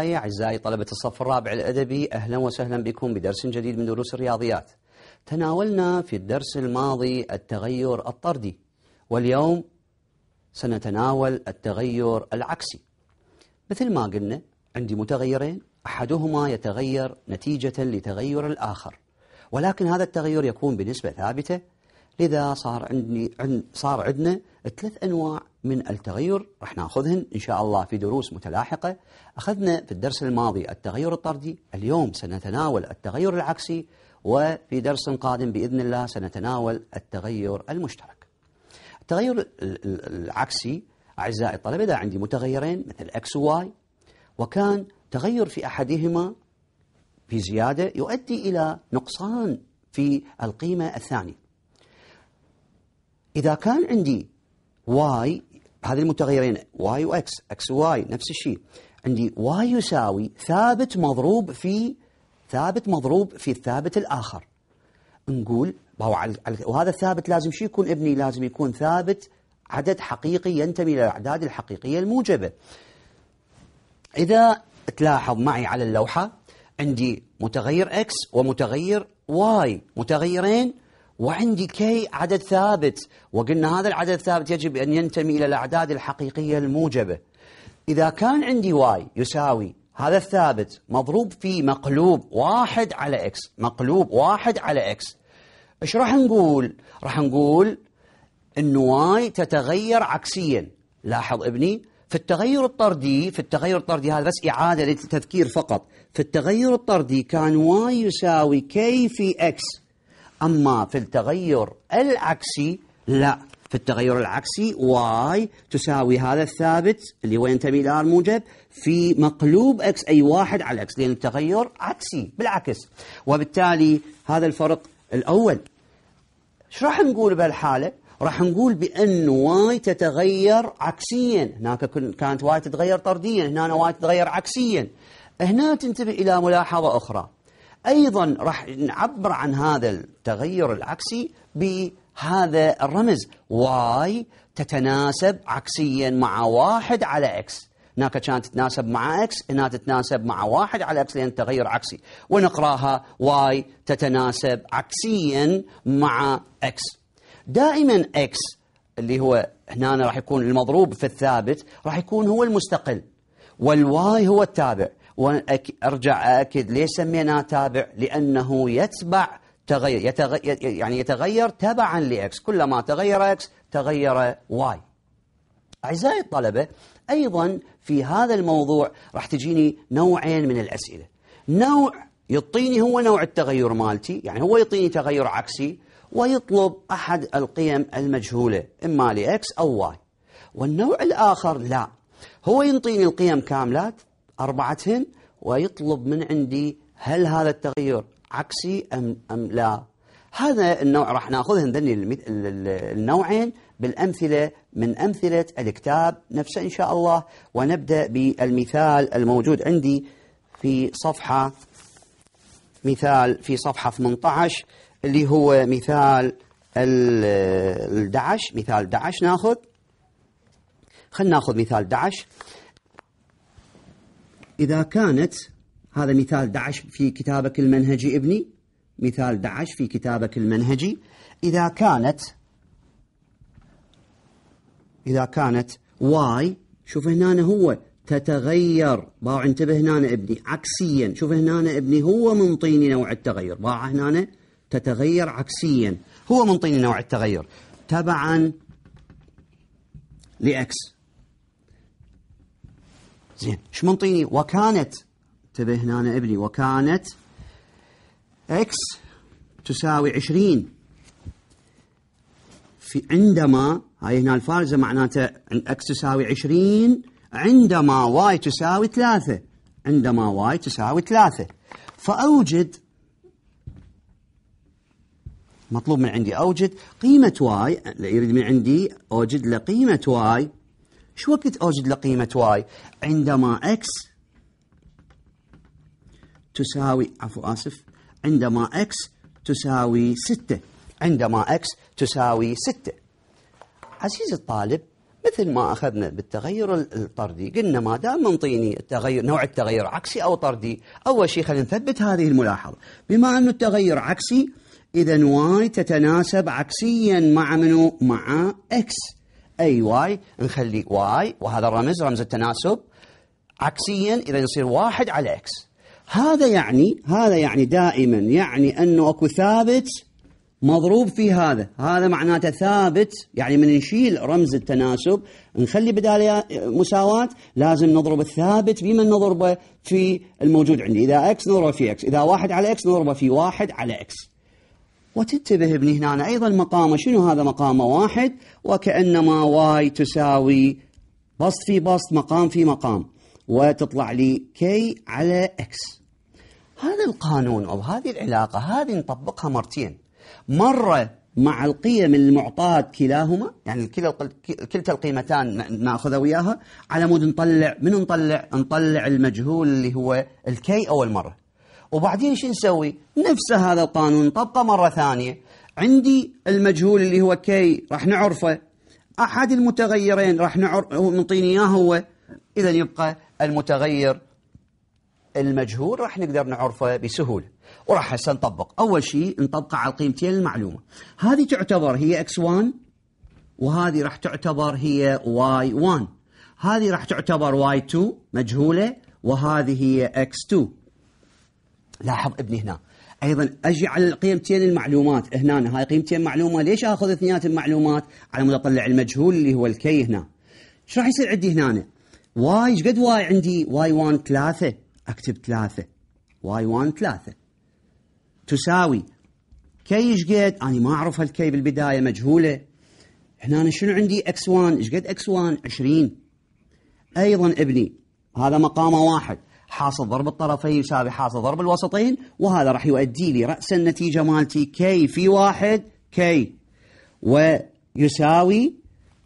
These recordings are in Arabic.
البداية أعزائي طلبة الصف الرابع الأدبي أهلا وسهلا بكم بدرس جديد من دروس الرياضيات تناولنا في الدرس الماضي التغير الطردي واليوم سنتناول التغير العكسي مثل ما قلنا عندي متغيرين أحدهما يتغير نتيجة لتغير الآخر ولكن هذا التغير يكون بنسبة ثابتة إذا صار عندي عن صار عندنا ثلاث أنواع من التغير راح ناخذهن إن شاء الله في دروس متلاحقة أخذنا في الدرس الماضي التغير الطردي اليوم سنتناول التغير العكسي وفي درس قادم بإذن الله سنتناول التغير المشترك التغير العكسي أعزائي الطلبة إذا عندي متغيرين مثل X و Y وكان تغير في أحدهما في زيادة يؤدي إلى نقصان في القيمة الثانية إذا كان عندي واي هذه المتغيرين واي واكس اكس واي نفس الشيء عندي واي يساوي ثابت مضروب في ثابت مضروب في الثابت الآخر نقول وهذا الثابت لازم شو يكون ابني لازم يكون ثابت عدد حقيقي ينتمي إلى الأعداد الحقيقية الموجبة إذا تلاحظ معي على اللوحة عندي متغير X ومتغير Y متغيرين وعندي كي عدد ثابت وقلنا هذا العدد الثابت يجب أن ينتمي إلى الأعداد الحقيقية الموجبة إذا كان عندي واي يساوي هذا الثابت مضروب في مقلوب واحد على إكس مقلوب واحد على إكس إيش راح نقول؟ راح نقول أن واي تتغير عكسيا لاحظ ابني في التغير الطردي في التغير الطردي هذا بس إعادة للتذكير فقط في التغير الطردي كان واي يساوي كي في إكس أما في التغير العكسي لا في التغير العكسي واي تساوي هذا الثابت اللي هو ينتمي إلى الموجب في مقلوب اكس أي واحد على اكس لأن التغير عكسي بالعكس وبالتالي هذا الفرق الأول ايش راح نقول بهالحالة؟ راح نقول بأن واي تتغير عكسيا هناك كانت واي تتغير طرديا هنا واي تتغير عكسيا هنا تنتبه إلى ملاحظة أخرى أيضا راح نعبر عن هذا التغير العكسي بهذا الرمز واي تتناسب عكسيا مع واحد على اكس هناك كانت تتناسب مع اكس هنا تتناسب مع واحد على اكس لان تغير عكسي ونقراها واي تتناسب عكسيا مع اكس دائما اكس اللي هو هنا راح يكون المضروب في الثابت راح يكون هو المستقل والواي هو التابع وارجع اكد ليش سميناه تابع؟ لانه يتبع تغير يتغير يعني يتغير تبعا لاكس، كلما تغير اكس تغير واي. اعزائي الطلبه ايضا في هذا الموضوع راح تجيني نوعين من الاسئله. نوع يعطيني هو نوع التغير مالتي، يعني هو يعطيني تغير عكسي ويطلب احد القيم المجهوله اما لاكس او واي. والنوع الاخر لا، هو ينطيني القيم كاملات أربعتهن ويطلب من عندي هل هذا التغير عكسي أم, أم لا هذا النوع راح ناخذهن ذني النوعين بالأمثلة من أمثلة الكتاب نفسه إن شاء الله ونبدأ بالمثال الموجود عندي في صفحة مثال في صفحة 18 اللي هو مثال ال 11 مثال 11 ناخذ خلينا ناخذ مثال 11 إذا كانت هذا مثال دعش في كتابك المنهجي ابني مثال دعش في كتابك المنهجي إذا كانت إذا كانت واي شوف هنا هو تتغير باع انتبه هنا ابني عكسيا شوف هنا ابني هو منطيني نوع التغير باع هنا تتغير عكسيا هو منطيني نوع التغير تبعا لإكس زين ايش منطيني وكانت انتبه هنا ابني وكانت اكس تساوي 20 في عندما هاي هنا الفارزه معناته اكس تساوي 20 عندما واي تساوي 3 عندما واي تساوي 3 فاوجد مطلوب من عندي اوجد قيمه واي يريد من عندي اوجد له قيمه واي شو وقت أوجد لقيمة واي عندما إكس تساوي عفوا آسف عندما إكس تساوي ستة عندما إكس تساوي ستة عزيزي الطالب مثل ما أخذنا بالتغير الطردي قلنا ما دام منطيني التغير نوع التغير عكسي أو طردي أول شيء خلينا نثبت هذه الملاحظة بما أنه التغير عكسي إذا واي تتناسب عكسيا مع منو مع إكس اي واي نخلي واي وهذا الرمز رمز التناسب عكسيا اذا يصير واحد على اكس هذا يعني هذا يعني دائما يعني انه اكو ثابت مضروب في هذا هذا معناته ثابت يعني من نشيل رمز التناسب نخلي بدال مساواة لازم نضرب الثابت بمن نضربه في الموجود عندي إذا اكس نضربه في اكس إذا واحد على اكس نضربه في واحد على اكس وتنتبه وتتذهب هنا أيضا مقامة شنو هذا مقامة واحد وكأنما واي تساوي بسط في بسط مقام في مقام وتطلع لي كي على اكس هذا القانون أو هذه العلاقة هذه نطبقها مرتين مرة مع القيم المعطاة كلاهما يعني كلتا القيمتان ناخذها وياها على مود نطلع من نطلع نطلع المجهول اللي هو الكي أول مرة وبعدين شو نسوي نفس هذا القانون نطبقه مرة ثانية عندي المجهول اللي هو كي راح نعرفه أحد المتغيرين راح نعرف نعطيني إياه هو إذا يبقى المتغير المجهول راح نقدر نعرفه بسهولة وراح هسه نطبق أول شيء نطبقه على القيمتين المعلومة هذه تعتبر هي اكس 1 وهذه راح تعتبر هي واي 1 هذه راح تعتبر واي 2 مجهولة وهذه هي اكس 2 لاحظ ابني هنا ايضا اجي على قيمتين المعلومات هنا هاي قيمتين معلومه ليش اخذ اثنينات المعلومات على مود اطلع المجهول اللي هو الكي هنا ايش راح يصير عندي هنا واي ايش قد واي عندي واي 1 3 اكتب 3 واي 1 3 تساوي كي ايش قد انا ما اعرف هالكي بالبدايه مجهوله هنا شنو عندي اكس 1 ايش قد اكس 1 20 ايضا ابني هذا مقامه واحد حاصل ضرب الطرفين يساوي حاصل ضرب الوسطين وهذا راح يؤدي لي رأس النتيجة مالتي كي في واحد كي ويساوي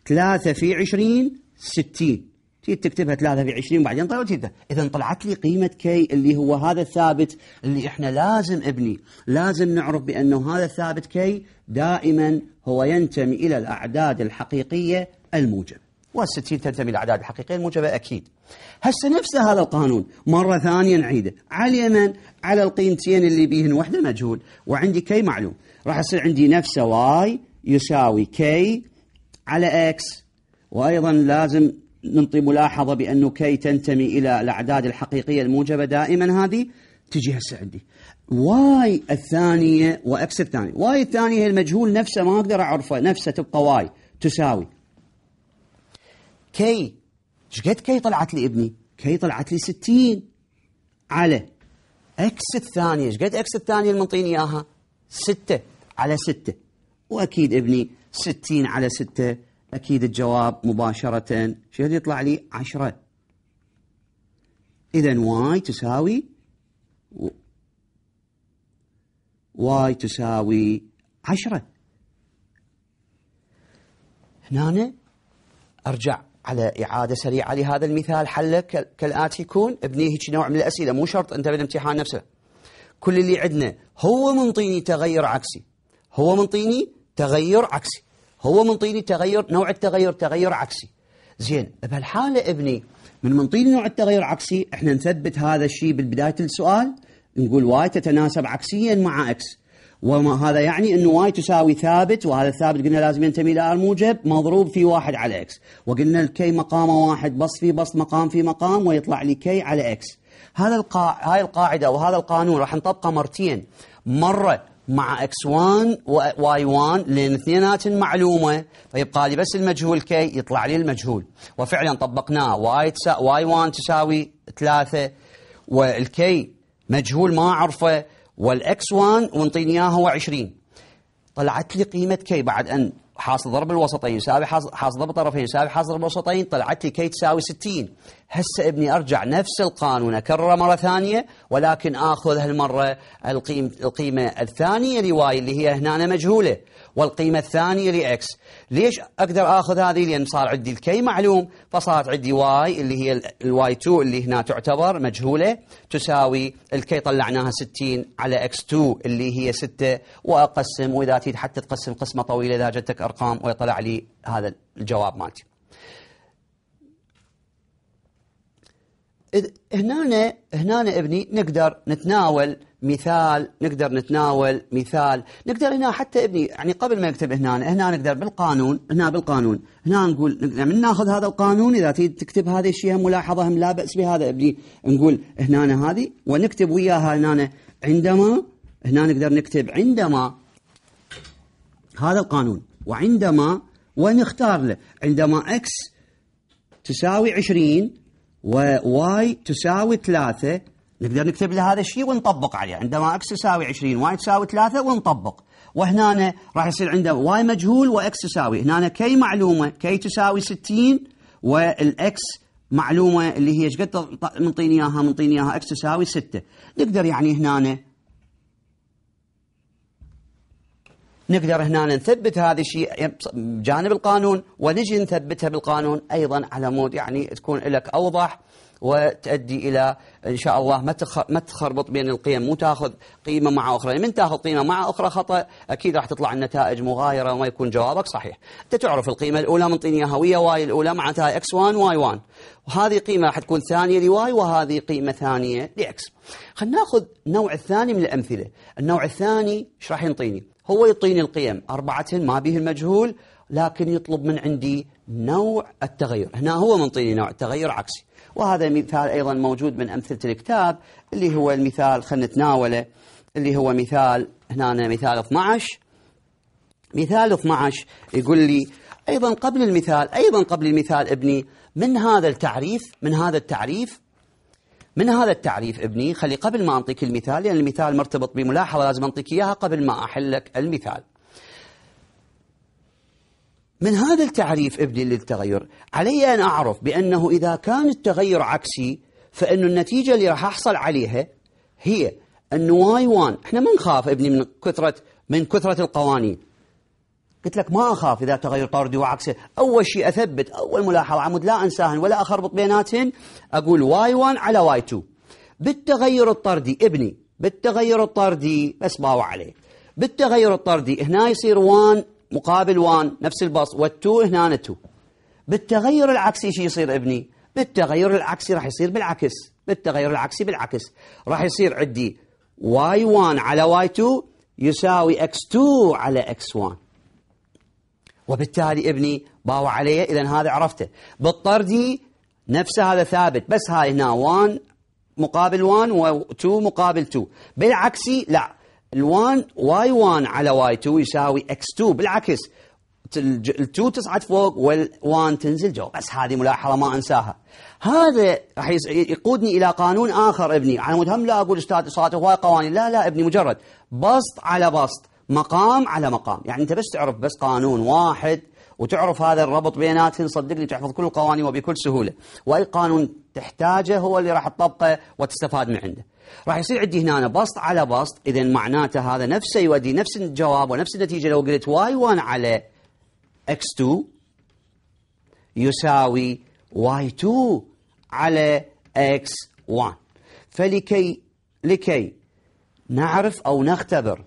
ثلاثة في عشرين ستين تيجي تكتبها 3 في 20 وبعدين طلعت تيتا اذا طلعت لي قيمه كي اللي هو هذا الثابت اللي احنا لازم ابني لازم نعرف بانه هذا الثابت كي دائما هو ينتمي الى الاعداد الحقيقيه الموجب والستين تنتمي الأعداد الحقيقية الموجبة أكيد هسه نفس هذا القانون مرة ثانية نعيده على اليمن على القيمتين اللي بيهن وحدة مجهول وعندي كي معلوم راح يصير عندي نفسه واي يساوي كي على اكس وأيضا لازم ننطي ملاحظة بأنه كي تنتمي إلى الأعداد الحقيقية الموجبة دائما هذه تجي هسه عندي واي الثانية واكس الثانية واي الثانية هي المجهول نفسه ما أقدر أعرفه نفسه تبقى واي تساوي كي ايش قد كي طلعت لي ابني كي طلعت لي 60 على اكس الثانية ايش قد اكس الثانية اللي منطيني اياها 6 على 6 واكيد ابني 60 على 6 اكيد الجواب مباشرة شقد يطلع لي 10 اذا واي تساوي واي تساوي 10 هنا أرجع على إعادة سريعة لهذا المثال حله كالآتي يكون ابني هيك نوع من الأسئلة مو شرط أنت بالامتحان نفسه كل اللي عندنا هو منطيني تغير عكسي هو منطيني تغير عكسي هو منطيني تغير نوع التغير تغير عكسي زين بهالحالة ابني من منطيني نوع التغير عكسي احنا نثبت هذا الشيء بالبداية السؤال نقول واي تتناسب عكسيا مع اكس وما هذا يعني انه واي تساوي ثابت وهذا الثابت قلنا لازم ينتمي الى الموجب مضروب في واحد على اكس وقلنا الكي مقامه واحد بس في بس مقام في مقام ويطلع لي كي على اكس هذا القا... هاي القاعده وهذا القانون راح نطبقه مرتين مره مع اكس 1 وواي 1 لان اثنيناتهم معلومه فيبقى لي بس المجهول كي يطلع لي المجهول وفعلا طبقناه واي واي 1 تساوي 3 والكي مجهول ما اعرفه والاكس 1 وانطيني اياه هو 20 طلعت لي قيمه كي بعد ان حاصل ضرب الوسطين يساوي حاصل ضرب الطرفين يساوي حاصل ضرب الوسطين طلعت لي كي تساوي 60 هسه ابني ارجع نفس القانون اكرره مره ثانيه ولكن اخذ هالمره القيمه الثانيه لواي اللي هي هنا مجهوله والقيمة الثانية لإكس ليش أقدر أخذ هذه لأن صار عندي الكي معلوم فصارت عندي واي اللي هي الواي 2 اللي هنا تعتبر مجهولة تساوي الكي طلعناها 60 على إكس 2 اللي هي 6 وأقسم وإذا تريد حتى تقسم قسمة طويلة إذا جتك أرقام ويطلع لي هذا الجواب مالتي هنا هنا ابني نقدر نتناول مثال نقدر نتناول مثال نقدر هنا حتى ابني يعني قبل ما يكتب هنا هنا نقدر بالقانون هنا بالقانون هنا نقول من ناخذ هذا القانون اذا تريد تكتب هذا الشيء ملاحظه لا باس بهذا ابني نقول هنا هذه ونكتب وياها هنا عندما هنا نقدر نكتب عندما هذا القانون وعندما ونختار له عندما اكس تساوي 20 وواي تساوي 3 نقدر نكتب له هذا الشيء ونطبق عليه عندما اكس يساوي 20 واي تساوي 3 ونطبق وهنا راح يصير عنده واي مجهول واكس تساوي هنا كي معلومه كي تساوي 60 والاكس معلومه اللي هي ايش قد منطيني اياها منطيني اياها اكس تساوي 6 نقدر يعني هنا نقدر هنا نثبت هذا الشيء بجانب القانون ونجي نثبتها بالقانون ايضا على مود يعني تكون لك اوضح وتؤدي إلى إن شاء الله ما ما تخربط بين القيم مو تاخذ قيمة مع أخرى يعني من تاخذ قيمة مع أخرى خطأ أكيد راح تطلع النتائج مغايرة وما يكون جوابك صحيح أنت تعرف القيمة الأولى منطيني هوية واي الأولى معناتها اكس 1 واي 1 وهذه قيمة راح تكون ثانية لواي وهذه قيمة ثانية لإكس خلينا ناخذ النوع الثاني من الأمثلة النوع الثاني ايش راح ينطيني هو يعطيني القيم أربعة ما به المجهول لكن يطلب من عندي نوع التغير هنا هو منطيني نوع التغير عكسي وهذا مثال أيضا موجود من أمثلة الكتاب اللي هو المثال خلنا نتناوله اللي هو مثال هنا مثال 12 مثال 12 يقول لي أيضا قبل المثال أيضا قبل المثال ابني من هذا التعريف من هذا التعريف من هذا التعريف ابني خلي قبل ما أنطيك المثال لأن يعني المثال مرتبط بملاحظة لازم أنطيك إياها قبل ما أحلك المثال من هذا التعريف ابني للتغير علي أن أعرف بأنه إذا كان التغير عكسي فإن النتيجة اللي راح أحصل عليها هي أن واي وان إحنا ما نخاف ابني من كثرة من كثرة القوانين قلت لك ما أخاف إذا تغير طردي وعكسه أول شيء أثبت أول ملاحظة عمود لا أنساهن ولا أخربط بيناتهن أقول واي 1 على واي 2 بالتغير الطردي ابني بالتغير الطردي بس باوع عليه بالتغير الطردي هنا يصير 1 مقابل 1 نفس الباص وال2 هنا 2 بالتغير العكسي شو يصير ابني بالتغير العكسي راح يصير بالعكس بالتغير العكسي بالعكس راح يصير عندي y1 على y2 يساوي x2 على x1 وبالتالي ابني باو عليه اذا هذا عرفته بالطردي نفسه هذا ثابت بس هاي هنا 1 مقابل 1 و2 مقابل 2 بالعكسي لا ال1 واي 1 على واي 2 يساوي اكس 2 بالعكس ال2 تصعد فوق وال1 تنزل جوا بس هذه ملاحظه ما انساها هذا راح يقودني الى قانون اخر ابني على مود هم لا اقول استاذ صارت هواي قوانين لا لا ابني مجرد بسط على بسط مقام على مقام يعني انت بس تعرف بس قانون واحد وتعرف هذا الربط بيناتهم صدقني تحفظ كل القوانين وبكل سهوله واي قانون تحتاجه هو اللي راح تطبقه وتستفاد من عنده راح يصير عندي هنا بسط على بسط اذا معناته هذا نفسه يودي نفس الجواب ونفس النتيجه لو قلت واي 1 على اكس 2 يساوي واي 2 على اكس 1 فلكي لكي نعرف او نختبر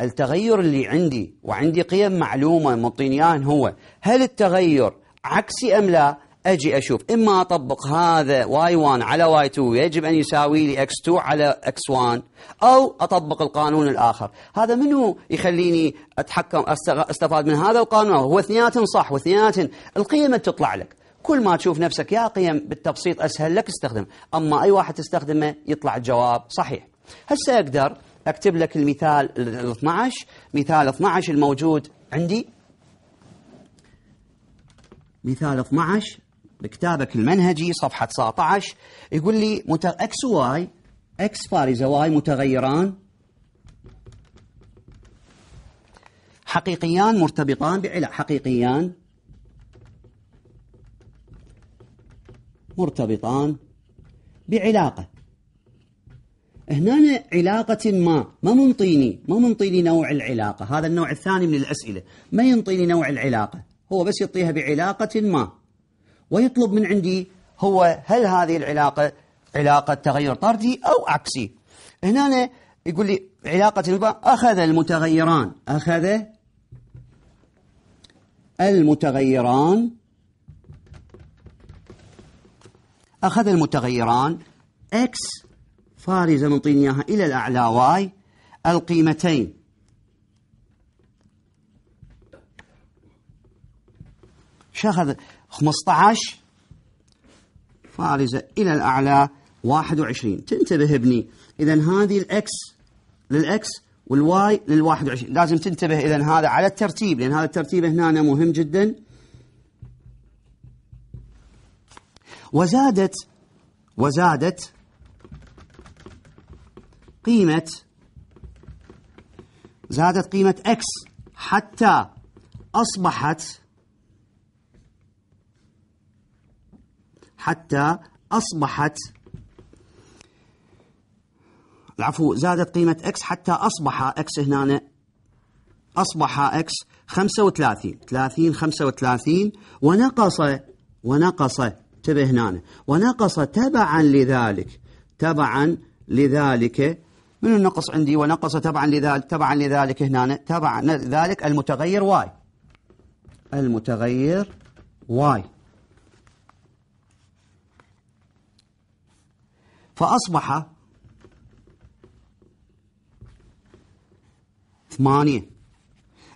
التغير اللي عندي وعندي قيم معلومه معطيني هو هل التغير عكسي ام لا؟ أجي أشوف إما أطبق هذا واي 1 علي واي y2 يجب أن يساوي لي اكس 2 على اكس 1 أو أطبق القانون الآخر هذا منو يخليني أتحكم أستفاد من هذا القانون هو اثنيناتهم صح واثنيناتهم القيمة تطلع لك كل ما تشوف نفسك يا قيم بالتبسيط أسهل لك استخدم أما أي واحد تستخدمه يطلع الجواب صحيح هسه أقدر أكتب لك المثال ال 12 مثال 12 الموجود عندي مثال 12 بكتابك المنهجي صفحة 19 يقول لي مت... اكس واي اكس فارزة واي متغيران حقيقيان مرتبطان بعلا حقيقيان مرتبطان بعلاقة هنا علاقة ما ما منطيني ما منطيني نوع العلاقة هذا النوع الثاني من الأسئلة ما ينطيني نوع العلاقة هو بس يعطيها بعلاقة ما ويطلب من عندي هو هل هذه العلاقة علاقة تغير طردي أو عكسي هنا أنا يقول لي علاقة أخذ المتغيران أخذ المتغيران أخذ المتغيران x فارزة من إياها إلى الأعلى y القيمتين شخذ 15 فارزة إلى الأعلى 21 تنتبه ابني إذا هذه الإكس للإكس والواي لل 21 لازم تنتبه إذا هذا على الترتيب لأن هذا الترتيب هنا مهم جدا وزادت وزادت قيمة زادت قيمة إكس حتى أصبحت حتى أصبحت العفو زادت قيمة X حتى أصبح X هنا أصبح X 35 30 35 ونقص ونقص انتبه هنا ونقص تبعا لذلك تبعا لذلك من النقص عندي ونقص تبعا لذلك تبعا لذلك هنا تبعا لذلك المتغير واي المتغير واي فأصبح ثمانية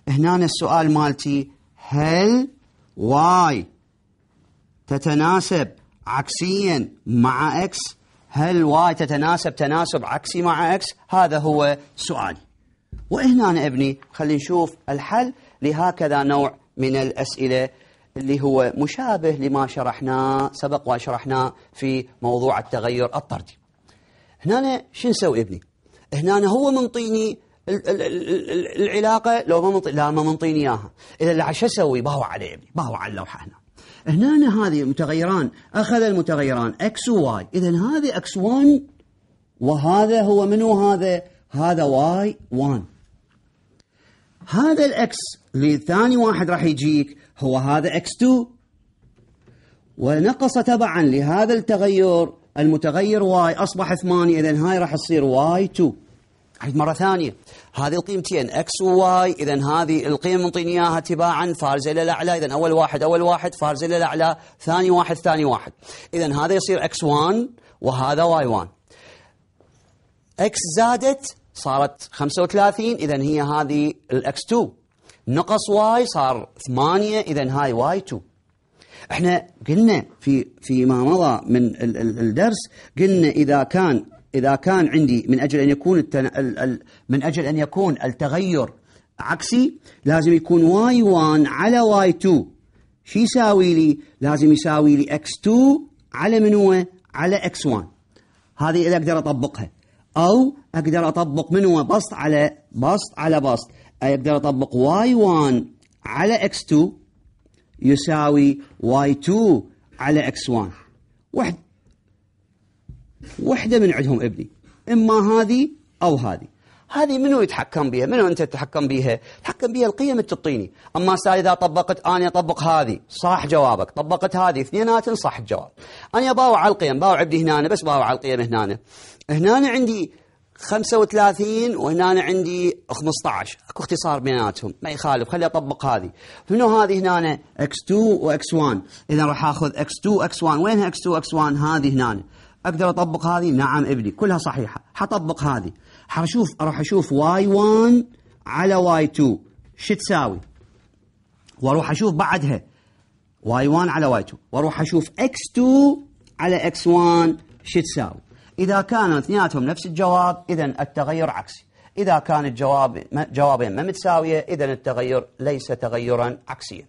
هنا السؤال مالتي هل واي تتناسب عكسيا مع اكس هل واي تتناسب تناسب عكسي مع اكس هذا هو سؤالي وهنا ابني خلينا نشوف الحل لهكذا نوع من الأسئلة اللي هو مشابه لما شرحناه سبق وشرحناه في موضوع التغير الطردي هنا شو نسوي ابني هنا هو منطيني العلاقة لو ما منطي لا ما منطيني إياها إذا شو أسوي بهو على ابني بهو على اللوحة هنا هنا هذه متغيران أخذ المتغيران اكس وواي إذا هذه اكس 1 وهذا هو منو هذا هذا واي 1 هذا الاكس اللي ثاني واحد راح يجيك هو هذا اكس 2 ونقص تبعا لهذا التغير المتغير واي أصبح 8 إذا هاي راح تصير واي 2 عيد مرة ثانية هذه القيمتين اكس وواي إذا هذه القيم منطيني إياها تباعا فارزة إلى الأعلى إذا أول واحد أول واحد فارزة إلى الأعلى ثاني واحد ثاني واحد إذا هذا يصير اكس 1 وهذا واي 1 اكس زادت صارت 35 إذا هي هذه الاكس 2 نقص واي صار 8 اذا هاي واي 2 احنا قلنا في فيما مضى من الدرس قلنا اذا كان اذا كان عندي من اجل ان يكون التن... ال... ال... من اجل ان يكون التغير عكسي لازم يكون واي 1 على واي 2 شو يساوي لي؟ لازم يساوي لي اكس 2 على من هو؟ على اكس 1 هذه اذا اقدر اطبقها او اقدر اطبق من هو بسط على بسط على بسط أقدر أطبق y1 على x2 يساوي y2 على x1 وحدة وحدة من عندهم ابني إما هذه أو هذه هذه منو يتحكم بها منو أنت تتحكم بها تتحكم بها القيم اللي تعطيني أما إذا طبقت أنا أطبق هذه صح جوابك طبقت هذه اثنينات صح الجواب أنا باوع على القيم باوع عندي هنا بس باوع على القيم هنا هنا عندي 35 وهنا أنا عندي 15 اكو اختصار بيناتهم ما طيب. يخالف خلي اطبق هذه منو هذه هنا x2 واx1 اذا راح اخذ x2 x1 وينها x2 x1 هذه هنا اقدر اطبق هذه نعم ابني كلها صحيحه حطبق هذه حشوف راح اشوف y1 على y2 شو تساوي واروح اشوف بعدها y1 على y2 واروح اشوف x2 على x1 شو تساوي إذا كانوا اثنيناتهم نفس الجواب إذا التغير عكسي إذا كان الجواب جوابين ما متساوية إذا التغير ليس تغيرا عكسيا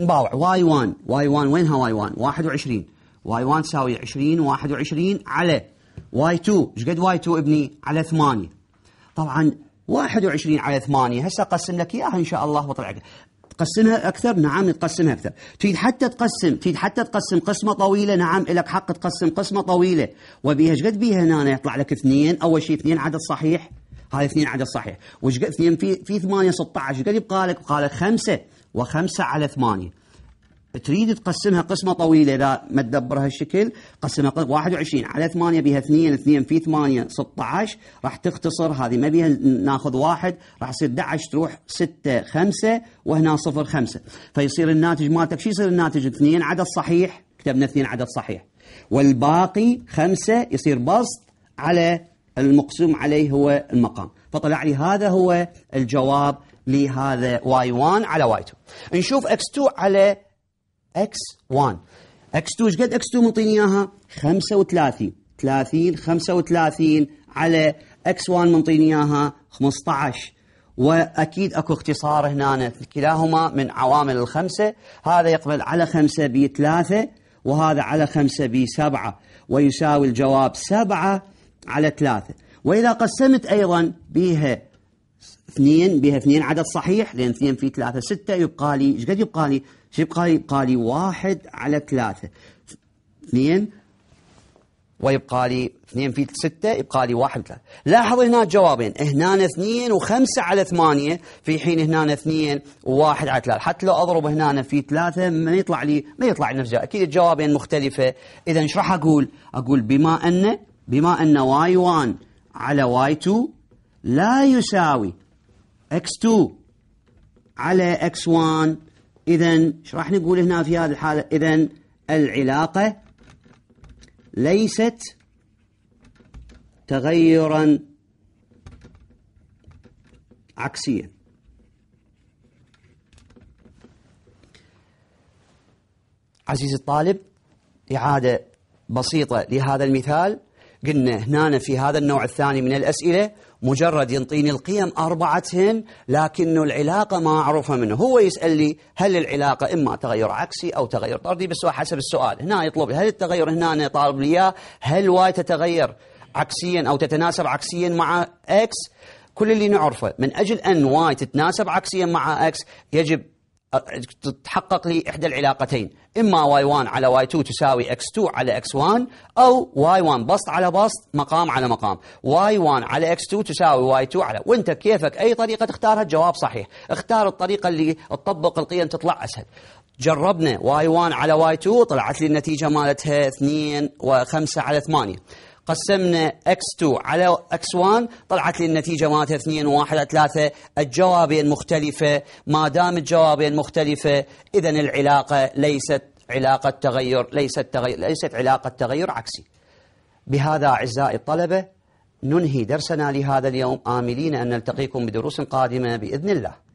نباوع واي 1 واي 1 وينها واي 1 21 واي 1 تساوي 20 21 على واي 2 ايش قد واي 2 ابني على 8 طبعا 21 على 8 هسه اقسم لك اياها ان شاء الله وطلع قسمها اكثر نعم تقسمها اكثر تريد حتى تقسم تريد حتى تقسم قسمه طويله نعم لك حق تقسم قسمه طويله وبيها ايش قد بيها هنا يطلع لك اثنين اول شيء اثنين عدد صحيح هذا اثنين عدد صحيح وايش قد اثنين في في 8 16 قد يبقى لك؟ قال لك خمسه وخمسه على ثمانيه تريد تقسمها قسمة طويلة إذا ما تدبر هالشكل قسمها 21 على 8 بها 2 2 في 8 16 راح تختصر هذه ما بها ناخذ واحد راح يصير 11 تروح 6 5 وهنا 0 5 فيصير الناتج مالتك شو يصير الناتج 2 عدد صحيح كتبنا 2 عدد صحيح والباقي 5 يصير بسط على المقسوم عليه هو المقام فطلع لي هذا هو الجواب لهذا y1 على y2 نشوف x2 على x1 x2 ايش قد x2 منطيني اياها 35 30 35 على x1 منطيني اياها 15 واكيد اكو اختصار هنا كلاهما من عوامل الخمسه هذا يقبل على 5 ب 3 وهذا على 5 ب 7 ويساوي الجواب 7 على 3 واذا قسمت ايضا بها 2 بها 2 عدد صحيح لان 2 في 3 6 يبقى لي ايش قد يبقى لي شو يبقى لي؟ يبقى لي واحد على ثلاثة اثنين ويبقى لي اثنين في ستة يبقى لي واحد ثلاثة لاحظ هنا جوابين هنا اثنين وخمسة على ثمانية في حين هنا اثنين وواحد على ثلاثة حتى لو أضرب هنا في ثلاثة ما يطلع لي ما يطلع لي نفس أكيد الجوابين مختلفة إذا ايش راح أقول أقول بما أن بما أن واي 1 على واي 2 لا يساوي اكس 2 علي اكس x1 إذا ايش راح نقول هنا في هذه الحالة إذا العلاقة ليست تغيرا عكسيا عزيزي الطالب إعادة بسيطة لهذا المثال قلنا هنا في هذا النوع الثاني من الأسئلة مجرد ينطيني القيم أربعتهم لكنه العلاقة ما أعرفها منه هو يسأل لي هل العلاقة إما تغير عكسي أو تغير طردي بس هو حسب السؤال هنا يطلب هل التغير هنا أنا طالب لي هل واي تتغير عكسيا أو تتناسب عكسيا مع إكس كل اللي نعرفه من أجل أن واي تتناسب عكسيا مع إكس يجب تتحقق لي إحدى العلاقتين اما واي y1 علي واي y2 تساوي اكس 2 علي اكس x1 او واي y1 بسط على بسط مقام على مقام واي 1 علي اكس x2 تساوي واي 2 على وانت كيفك أي طريقة تختارها الجواب صحيح اختار الطريقة اللي تطبق القيم تطلع أسهل جربنا واي 1 علي واي y2 طلعت لي النتيجة مالتها 2 و5 على 8 قسمنا x2 على x1 طلعت لي النتيجة مالتها 2 1 3 الجوابين مختلفة ما دام الجوابين مختلفة إذا العلاقة ليست علاقة تغير ليست تغير ليست علاقة تغير عكسي بهذا أعزائي الطلبة ننهي درسنا لهذا اليوم آملين أن نلتقيكم بدروس قادمة بإذن الله